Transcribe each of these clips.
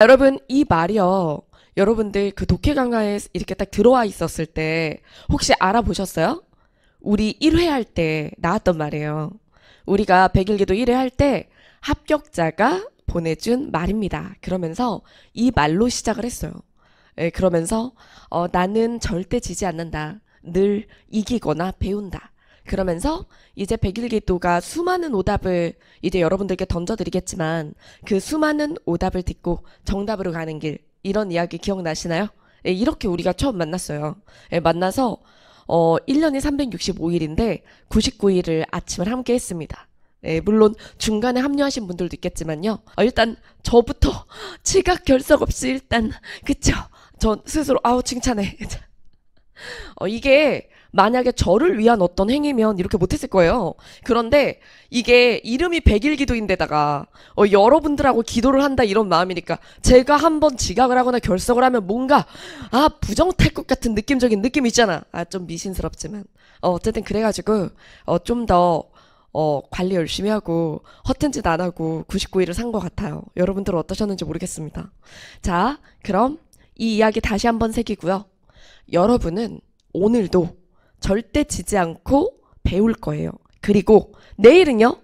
여러분 이 말이요. 여러분들 그 독해 강가에 이렇게 딱 들어와 있었을 때 혹시 알아보셨어요? 우리 1회 할 때 나왔던 말이에요. 우리가 100일기도 1회 할 때 합격자가 보내준 말입니다. 그러면서 이 말로 시작을 했어요. 예, 그러면서 어, 나는 절대 지지 않는다. 늘 이기거나 배운다. 그러면서 이제 백일기도가 수많은 오답을 이제 여러분들께 던져드리겠지만 그 수많은 오답을 듣고 정답으로 가는 길 이런 이야기 기억나시나요? 예, 이렇게 우리가 처음 만났어요. 예, 만나서 어 1년이 365일인데 99일을 아침을 함께 했습니다. 예, 물론 중간에 합류하신 분들도 있겠지만요. 어, 일단 저부터 지각 결석 없이 일단 그쵸? 전 스스로 아우 칭찬해. 어, 이게 만약에 저를 위한 어떤 행위면 이렇게 못했을 거예요. 그런데 이게 이름이 백일 기도인데다가 어, 여러분들하고 기도를 한다 이런 마음이니까 제가 한 번 지각을 하거나 결석을 하면 뭔가 아 부정탈 것 같은 느낌적인 느낌 있잖아. 아 좀 미신스럽지만 어, 어쨌든 그래가지고 어, 좀더 어, 관리 열심히 하고 허튼 짓 안 하고 99일을 산 것 같아요. 여러분들은 어떠셨는지 모르겠습니다. 자, 그럼 이 이야기 다시 한번 새기고요. 여러분은 오늘도 절대 지지 않고 배울 거예요. 그리고 내일은요,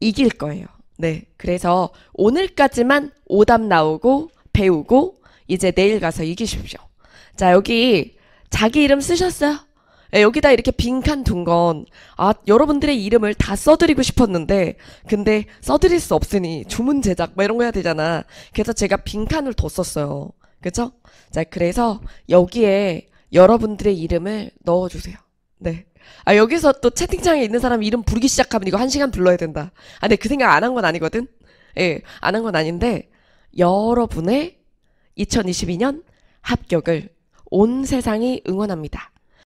이길 거예요. 네. 그래서 오늘까지만 오답 나오고 배우고 이제 내일 가서 이기십시오. 자, 여기 자기 이름 쓰셨어요? 네, 여기다 이렇게 빈칸 둔 건, 아, 여러분들의 이름을 다 써드리고 싶었는데, 근데 써드릴 수 없으니 주문 제작, 뭐 이런 거 해야 되잖아. 그래서 제가 빈칸을 더 썼어요. 그쵸 자, 그래서 여기에 여러분들의 이름을 넣어주세요. 네. 아, 여기서 또 채팅창에 있는 사람 이름 부르기 시작하면 이거 한 시간 불러야 된다. 아, 근데 그 생각 안 한 건 아니거든? 예, 안 한 건 아닌데, 여러분의 2022년 합격을 온 세상이 응원합니다.